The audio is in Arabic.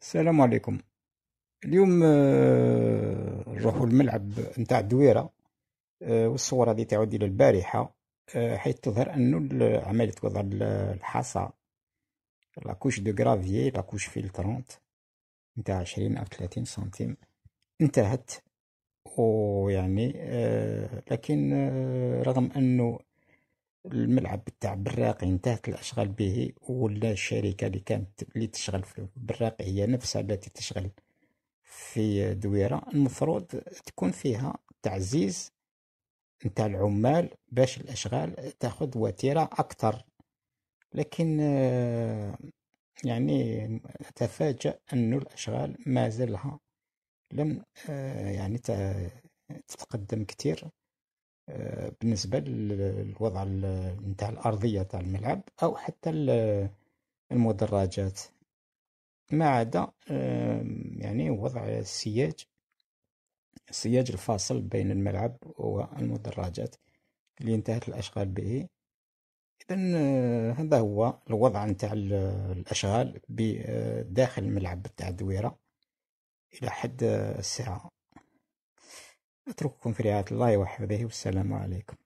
السلام عليكم اليوم آه، نروحوا الملعب نتاع الدويره آه، والصور هذه تعود الى البارحه آه، حيث تظهر انه عمليه وضع الحصى لاكوش دو غرافيي لاكوش فيلترونت نتاع عشرين او ثلاثين سنتيم انتهت ويعني لكن رغم انه الملعب تاع براقي انتهت الاشغال به ولا الشركه اللي كانت اللي تشغل في براقي هي نفسها التي تشغل في دويره المفروض تكون فيها تعزيز نتاع العمال باش الاشغال تاخذ وتيره اكثر لكن آه، يعني نتفاجأ أن الأشغال ما زالها لم آه، يعني تتقدم كتير آه، بالنسبة للوضع نتاع الأرضية تاع الملعب أو حتى المدرجات ما عدا يعني وضع السياج السياج الفاصل بين الملعب والمدرجات اللي انتهت الأشغال به إذا آه، هذا هو الوضع نتاع الأشغال بداخل آه، تاع الدويرة إلى حد الساعة أترككم في رعاية الله وحفظه والسلام عليكم